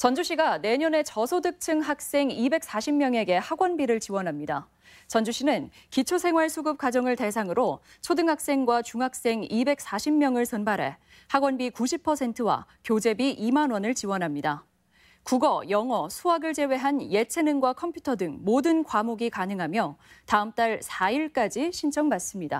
전주시가 내년에 저소득층 학생 240명에게 학원비를 지원합니다. 전주시는 기초생활수급 가정을 대상으로 초등학생과 중학생 240명을 선발해 학원비 90%와 교재비 2만 원을 지원합니다. 국어, 영어, 수학을 제외한 예체능과 컴퓨터 등 모든 과목이 가능하며 다음 달 4일까지 신청받습니다.